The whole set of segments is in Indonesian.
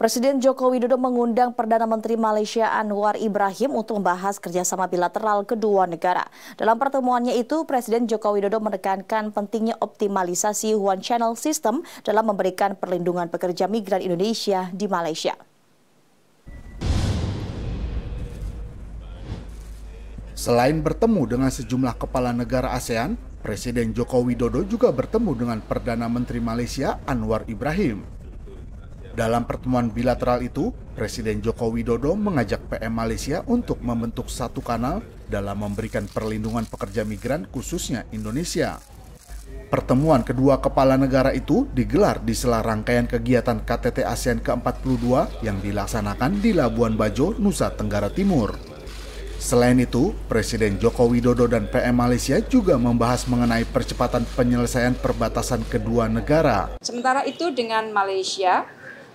Presiden Joko Widodo mengundang Perdana Menteri Malaysia Anwar Ibrahim untuk membahas kerjasama bilateral kedua negara. Dalam pertemuannya itu, Presiden Joko Widodo menekankan pentingnya optimalisasi One Channel System dalam memberikan perlindungan pekerja migran Indonesia di Malaysia. Selain bertemu dengan sejumlah kepala negara ASEAN, Presiden Joko Widodo juga bertemu dengan Perdana Menteri Malaysia Anwar Ibrahim. Dalam pertemuan bilateral itu, Presiden Joko Widodo mengajak PM Malaysia untuk membentuk satu kanal dalam memberikan perlindungan pekerja migran khususnya Indonesia. Pertemuan kedua kepala negara itu digelar di sela rangkaian kegiatan KTT ASEAN ke-42 yang dilaksanakan di Labuan Bajo, Nusa Tenggara Timur. Selain itu, Presiden Joko Widodo dan PM Malaysia juga membahas mengenai percepatan penyelesaian perbatasan kedua negara. Sementara itu dengan Malaysia,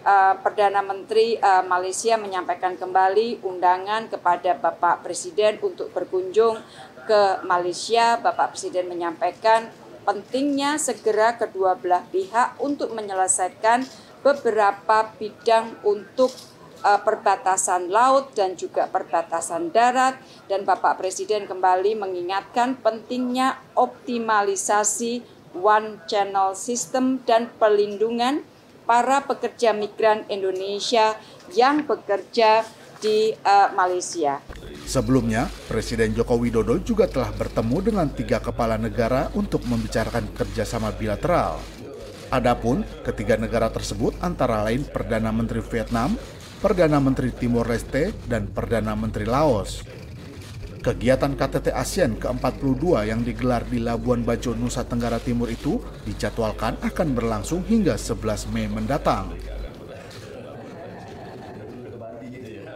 Eh, Perdana Menteri eh, Malaysia menyampaikan kembali undangan kepada Bapak Presiden untuk berkunjung ke Malaysia. Bapak Presiden menyampaikan pentingnya segera kedua belah pihak untuk menyelesaikan beberapa bidang untuk eh, perbatasan laut dan juga perbatasan darat dan Bapak Presiden kembali mengingatkan pentingnya optimalisasi one channel system dan pelindungan para pekerja migran Indonesia yang bekerja di uh, Malaysia. Sebelumnya, Presiden Joko Widodo juga telah bertemu dengan tiga kepala negara untuk membicarakan kerjasama bilateral. Adapun ketiga negara tersebut antara lain Perdana Menteri Vietnam, Perdana Menteri Timor Leste, dan Perdana Menteri Laos. Kegiatan KTT ASEAN ke-42 yang digelar di Labuan Bajo, Nusa Tenggara Timur itu dijadwalkan akan berlangsung hingga 11 Mei mendatang.